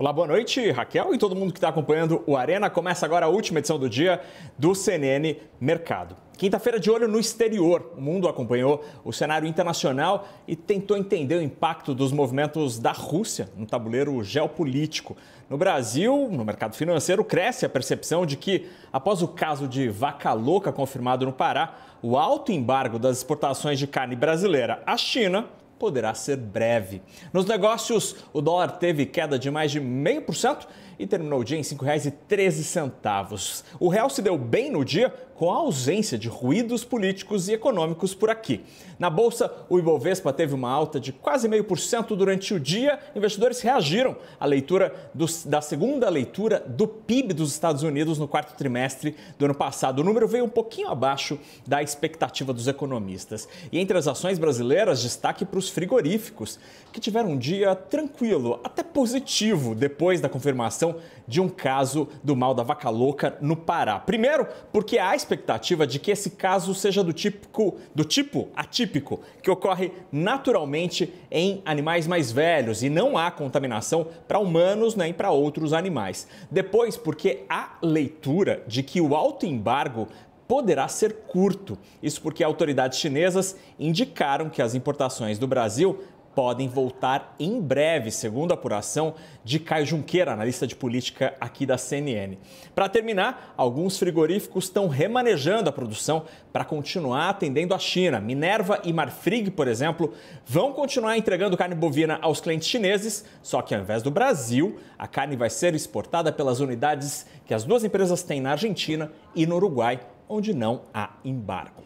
Olá, boa noite, Raquel e todo mundo que está acompanhando o Arena. Começa agora a última edição do dia do CNN Mercado. Quinta-feira de olho no exterior. O mundo acompanhou o cenário internacional e tentou entender o impacto dos movimentos da Rússia no tabuleiro geopolítico. No Brasil, no mercado financeiro, cresce a percepção de que, após o caso de vaca louca confirmado no Pará, o alto embargo das exportações de carne brasileira à China poderá ser breve. Nos negócios, o dólar teve queda de mais de 0,5% e terminou o dia em R$ 5,13. O real se deu bem no dia, com a ausência de ruídos políticos e econômicos por aqui. Na bolsa, o Ibovespa teve uma alta de quase meio por cento durante o dia. Investidores reagiram à leitura do, da segunda leitura do PIB dos Estados Unidos no quarto trimestre do ano passado. O número veio um pouquinho abaixo da expectativa dos economistas. E entre as ações brasileiras, destaque para os frigoríficos, que tiveram um dia tranquilo, até positivo, depois da confirmação de um caso do mal da vaca louca no Pará. Primeiro, porque a expectativa de que esse caso seja do, típico, do tipo atípico, que ocorre naturalmente em animais mais velhos e não há contaminação para humanos nem para outros animais. Depois, porque há leitura de que o alto embargo poderá ser curto. Isso porque autoridades chinesas indicaram que as importações do Brasil podem voltar em breve, segundo a apuração de Caio Junqueira, analista de política aqui da CNN. Para terminar, alguns frigoríficos estão remanejando a produção para continuar atendendo a China. Minerva e Marfrig, por exemplo, vão continuar entregando carne bovina aos clientes chineses, só que ao invés do Brasil, a carne vai ser exportada pelas unidades que as duas empresas têm na Argentina e no Uruguai onde não há embargo.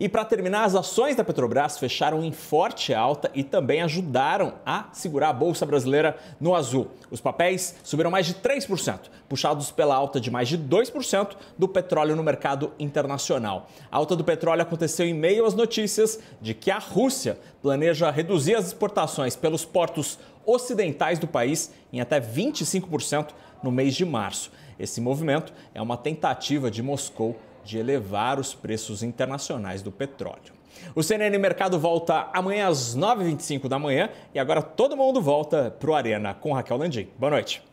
E para terminar, as ações da Petrobras fecharam em forte alta e também ajudaram a segurar a bolsa brasileira no azul. Os papéis subiram mais de 3%, puxados pela alta de mais de 2% do petróleo no mercado internacional. A alta do petróleo aconteceu em meio às notícias de que a Rússia planeja reduzir as exportações pelos portos ocidentais do país em até 25% no mês de março. Esse movimento é uma tentativa de Moscou de elevar os preços internacionais do petróleo. O CNN Mercado volta amanhã às 9h25 da manhã e agora todo mundo volta para o Arena com Raquel Landim. Boa noite.